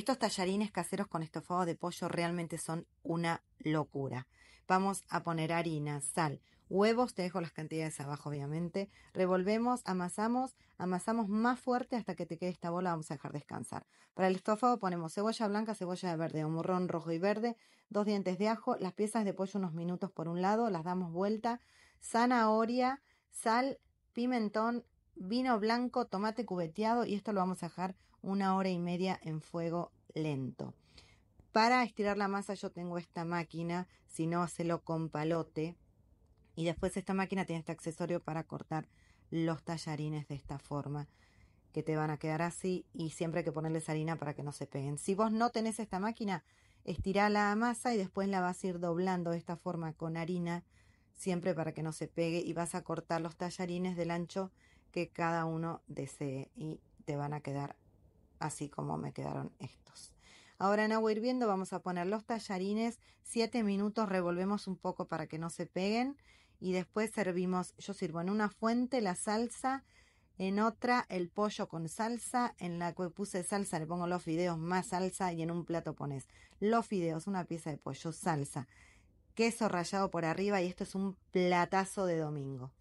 Estos tallarines caseros con estofado de pollo realmente son una locura. Vamos a poner harina, sal, huevos, te dejo las cantidades abajo obviamente, revolvemos, amasamos, amasamos más fuerte hasta que te quede esta bola, vamos a dejar descansar. Para el estofado ponemos cebolla blanca, cebolla verde, o morrón rojo y verde, dos dientes de ajo, las piezas de pollo unos minutos por un lado, las damos vuelta, zanahoria, sal, pimentón, vino blanco, tomate cubeteado y esto lo vamos a dejar una hora y media en fuego lento. Para estirar la masa yo tengo esta máquina, si no, hacelo con palote. Y después esta máquina tiene este accesorio para cortar los tallarines de esta forma, que te van a quedar así y siempre hay que ponerles harina para que no se peguen. Si vos no tenés esta máquina, estirá la masa y después la vas a ir doblando de esta forma con harina, siempre para que no se pegue y vas a cortar los tallarines del ancho que cada uno desee y te van a quedar así como me quedaron estos. Ahora en agua hirviendo vamos a poner los tallarines, 7 minutos, revolvemos un poco para que no se peguen y después servimos, yo sirvo en una fuente la salsa, en otra el pollo con salsa, en la que puse salsa le pongo los fideos más salsa y en un plato pones los fideos, una pieza de pollo, salsa, queso rallado por arriba y esto es un platazo de domingo.